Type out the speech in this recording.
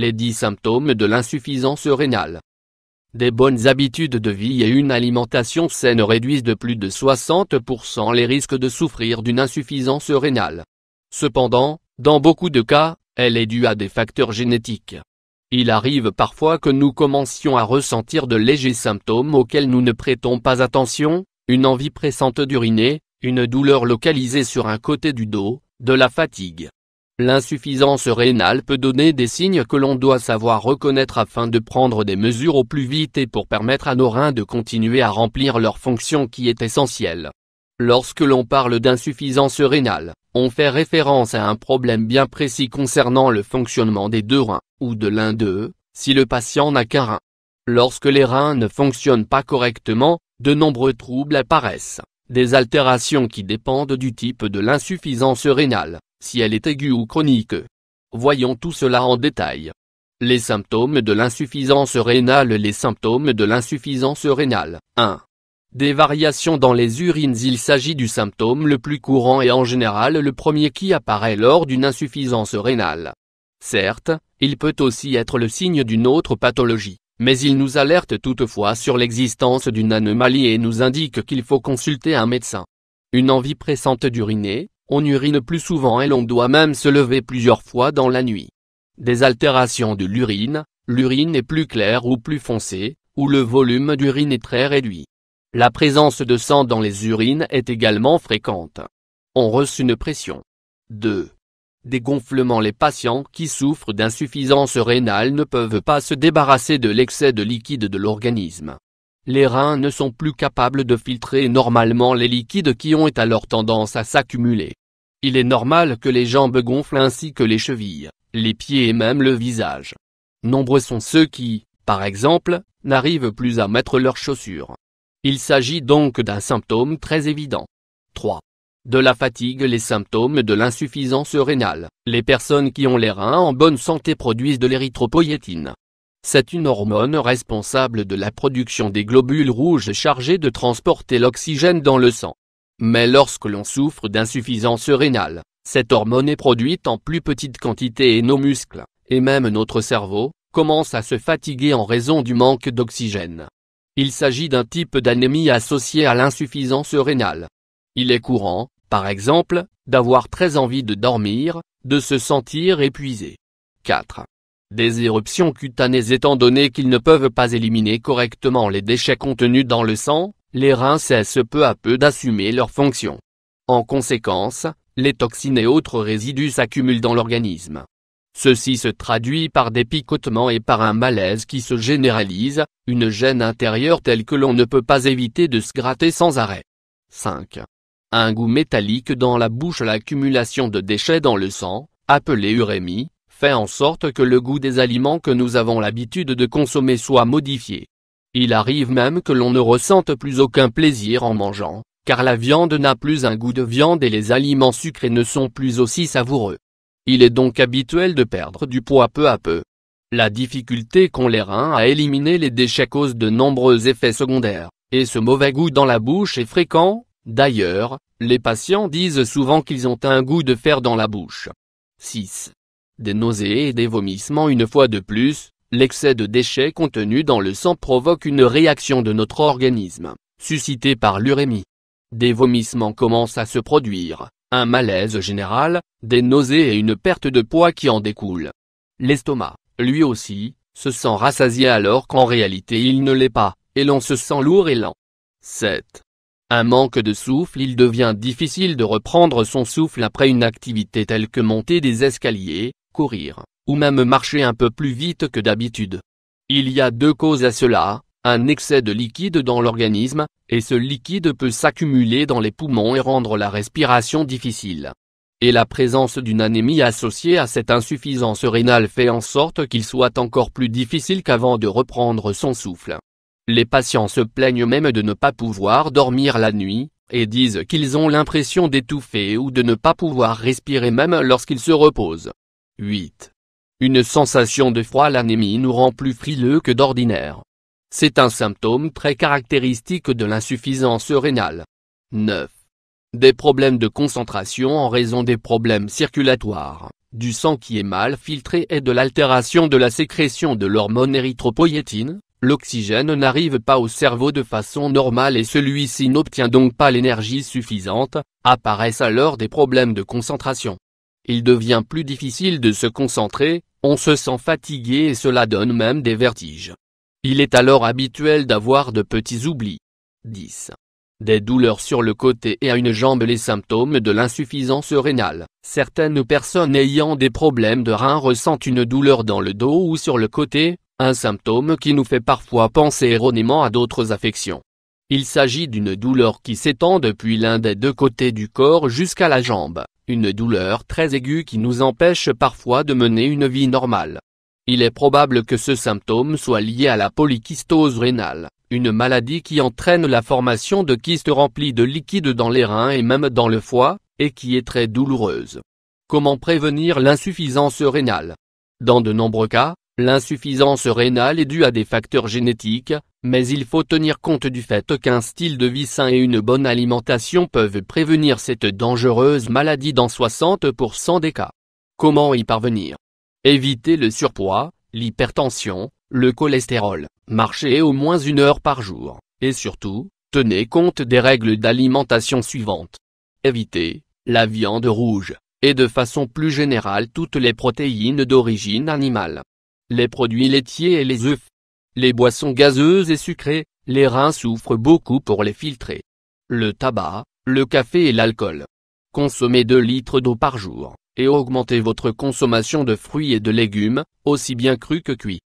les 10 symptômes de l'insuffisance rénale. Des bonnes habitudes de vie et une alimentation saine réduisent de plus de 60% les risques de souffrir d'une insuffisance rénale. Cependant, dans beaucoup de cas, elle est due à des facteurs génétiques. Il arrive parfois que nous commencions à ressentir de légers symptômes auxquels nous ne prêtons pas attention, une envie pressante d'uriner, une douleur localisée sur un côté du dos, de la fatigue. L'insuffisance rénale peut donner des signes que l'on doit savoir reconnaître afin de prendre des mesures au plus vite et pour permettre à nos reins de continuer à remplir leur fonction qui est essentielle. Lorsque l'on parle d'insuffisance rénale, on fait référence à un problème bien précis concernant le fonctionnement des deux reins, ou de l'un d'eux, si le patient n'a qu'un rein. Lorsque les reins ne fonctionnent pas correctement, de nombreux troubles apparaissent des altérations qui dépendent du type de l'insuffisance rénale, si elle est aiguë ou chronique. Voyons tout cela en détail. Les symptômes de l'insuffisance rénale Les symptômes de l'insuffisance rénale 1. Des variations dans les urines Il s'agit du symptôme le plus courant et en général le premier qui apparaît lors d'une insuffisance rénale. Certes, il peut aussi être le signe d'une autre pathologie mais il nous alerte toutefois sur l'existence d'une anomalie et nous indique qu'il faut consulter un médecin. Une envie pressante d'uriner, on urine plus souvent et l'on doit même se lever plusieurs fois dans la nuit. Des altérations de l'urine, l'urine est plus claire ou plus foncée, ou le volume d'urine est très réduit. La présence de sang dans les urines est également fréquente. On reçut une pression. 2 dégonflement Les patients qui souffrent d'insuffisance rénale ne peuvent pas se débarrasser de l'excès de liquide de l'organisme. Les reins ne sont plus capables de filtrer normalement les liquides qui ont alors tendance à s'accumuler. Il est normal que les jambes gonflent ainsi que les chevilles, les pieds et même le visage. Nombreux sont ceux qui, par exemple, n'arrivent plus à mettre leurs chaussures. Il s'agit donc d'un symptôme très évident. 3 de la fatigue les symptômes de l'insuffisance rénale. Les personnes qui ont les reins en bonne santé produisent de l'érythropoïétine. C'est une hormone responsable de la production des globules rouges chargés de transporter l'oxygène dans le sang. Mais lorsque l'on souffre d'insuffisance rénale, cette hormone est produite en plus petite quantité et nos muscles, et même notre cerveau, commencent à se fatiguer en raison du manque d'oxygène. Il s'agit d'un type d'anémie associé à l'insuffisance rénale. Il est courant, par exemple, d'avoir très envie de dormir, de se sentir épuisé. 4. Des éruptions cutanées étant donné qu'ils ne peuvent pas éliminer correctement les déchets contenus dans le sang, les reins cessent peu à peu d'assumer leurs fonctions. En conséquence, les toxines et autres résidus s'accumulent dans l'organisme. Ceci se traduit par des picotements et par un malaise qui se généralise, une gêne intérieure telle que l'on ne peut pas éviter de se gratter sans arrêt. 5 un goût métallique dans la bouche L'accumulation de déchets dans le sang, appelé urémie, fait en sorte que le goût des aliments que nous avons l'habitude de consommer soit modifié. Il arrive même que l'on ne ressente plus aucun plaisir en mangeant, car la viande n'a plus un goût de viande et les aliments sucrés ne sont plus aussi savoureux. Il est donc habituel de perdre du poids peu à peu. La difficulté qu'ont les reins à éliminer les déchets cause de nombreux effets secondaires, et ce mauvais goût dans la bouche est fréquent, D'ailleurs, les patients disent souvent qu'ils ont un goût de fer dans la bouche. 6. Des nausées et des vomissements une fois de plus, l'excès de déchets contenus dans le sang provoque une réaction de notre organisme, suscitée par l'urémie. Des vomissements commencent à se produire, un malaise général, des nausées et une perte de poids qui en découle. L'estomac, lui aussi, se sent rassasié alors qu'en réalité il ne l'est pas, et l'on se sent lourd et lent. 7. Un manque de souffle il devient difficile de reprendre son souffle après une activité telle que monter des escaliers, courir, ou même marcher un peu plus vite que d'habitude. Il y a deux causes à cela, un excès de liquide dans l'organisme, et ce liquide peut s'accumuler dans les poumons et rendre la respiration difficile. Et la présence d'une anémie associée à cette insuffisance rénale fait en sorte qu'il soit encore plus difficile qu'avant de reprendre son souffle. Les patients se plaignent même de ne pas pouvoir dormir la nuit, et disent qu'ils ont l'impression d'étouffer ou de ne pas pouvoir respirer même lorsqu'ils se reposent. 8. Une sensation de froid l'anémie nous rend plus frileux que d'ordinaire. C'est un symptôme très caractéristique de l'insuffisance rénale. 9. Des problèmes de concentration en raison des problèmes circulatoires, du sang qui est mal filtré et de l'altération de la sécrétion de l'hormone érythropoïétine, l'oxygène n'arrive pas au cerveau de façon normale et celui-ci n'obtient donc pas l'énergie suffisante, apparaissent alors des problèmes de concentration. Il devient plus difficile de se concentrer, on se sent fatigué et cela donne même des vertiges. Il est alors habituel d'avoir de petits oublis. 10. Des douleurs sur le côté et à une jambe les symptômes de l'insuffisance rénale. Certaines personnes ayant des problèmes de rein ressentent une douleur dans le dos ou sur le côté, un symptôme qui nous fait parfois penser erronément à d'autres affections. Il s'agit d'une douleur qui s'étend depuis l'un des deux côtés du corps jusqu'à la jambe, une douleur très aiguë qui nous empêche parfois de mener une vie normale. Il est probable que ce symptôme soit lié à la polykystose rénale, une maladie qui entraîne la formation de kystes remplis de liquide dans les reins et même dans le foie, et qui est très douloureuse. Comment prévenir l'insuffisance rénale Dans de nombreux cas, L'insuffisance rénale est due à des facteurs génétiques, mais il faut tenir compte du fait qu'un style de vie sain et une bonne alimentation peuvent prévenir cette dangereuse maladie dans 60% des cas. Comment y parvenir Évitez le surpoids, l'hypertension, le cholestérol, marchez au moins une heure par jour, et surtout, tenez compte des règles d'alimentation suivantes. Évitez la viande rouge, et de façon plus générale toutes les protéines d'origine animale les produits laitiers et les œufs. Les boissons gazeuses et sucrées, les reins souffrent beaucoup pour les filtrer. Le tabac, le café et l'alcool. Consommez 2 litres d'eau par jour, et augmentez votre consommation de fruits et de légumes, aussi bien crus que cuits.